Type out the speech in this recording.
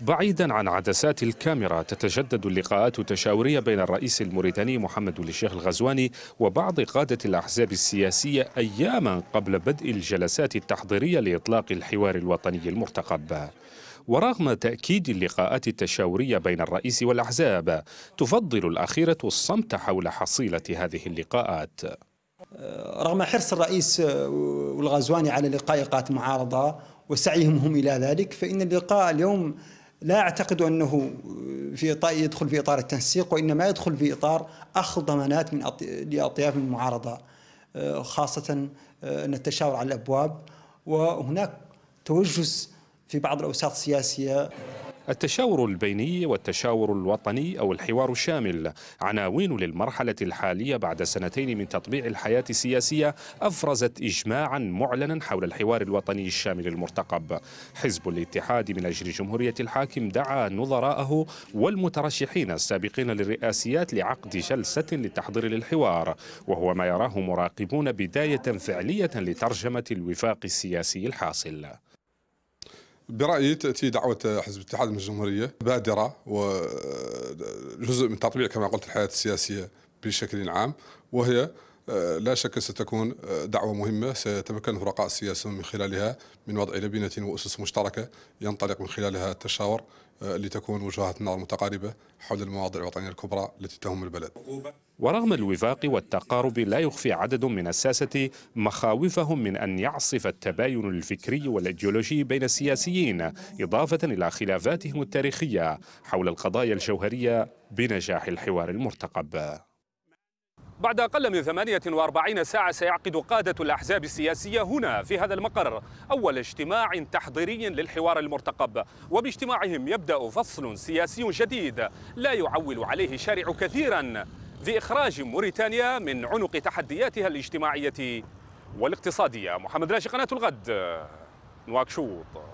بعيدا عن عدسات الكاميرا تتجدد اللقاءات التشاوريه بين الرئيس الموريتاني محمد الشيخ الغزواني وبعض قاده الاحزاب السياسيه اياما قبل بدء الجلسات التحضيريه لاطلاق الحوار الوطني المرتقب ورغم تأكيد اللقاءات التشاورية بين الرئيس والأحزاب تفضل الأخيرة الصمت حول حصيلة هذه اللقاءات رغم حرص الرئيس والغزواني على لقاء قات معارضة وسعيهم هم إلى ذلك فإن اللقاء اليوم لا أعتقد أنه في إطار يدخل في إطار التنسيق وإنما يدخل في إطار أخذ ضمانات من لأطياف المعارضة آه، خاصة آه، أن التشاور على الأبواب وهناك توجس في بعض الأوساط السياسية التشاور البيني والتشاور الوطني أو الحوار الشامل عناوين للمرحلة الحالية بعد سنتين من تطبيع الحياة السياسية أفرزت إجماعا معلنا حول الحوار الوطني الشامل المرتقب حزب الاتحاد من أجل جمهورية الحاكم دعا نظراءه والمترشحين السابقين للرئاسيات لعقد جلسة للتحضير للحوار وهو ما يراه مراقبون بداية فعلية لترجمة الوفاق السياسي الحاصل برايي تاتي دعوه حزب الاتحاد من الجمهوريه بادره وجزء آه، من تطبيع كما قلت الحياه السياسيه بشكل عام وهي لا شك ستكون آه، دعوة مهمة سيتمكن الفرقاء السياسيون من خلالها من وضع لبنة وأسس مشتركة ينطلق من خلالها التشاور آه، لتكون وجهات النظر متقاربة حول المواضيع الوطنية الكبرى التي تهم البلد ورغم الوفاق والتقارب لا يخفي عدد من الساسة مخاوفهم من أن يعصف التباين الفكري والإيديولوجي بين السياسيين إضافة إلى خلافاتهم التاريخية حول القضايا الجوهرية بنجاح الحوار المرتقب بعد أقل من 48 ساعة سيعقد قادة الأحزاب السياسية هنا في هذا المقر أول اجتماع تحضيري للحوار المرتقب وباجتماعهم يبدأ فصل سياسي جديد لا يعول عليه شارع كثيرا في إخراج موريتانيا من عنق تحدياتها الاجتماعية والاقتصادية محمد راشي قناة الغد نواكشوط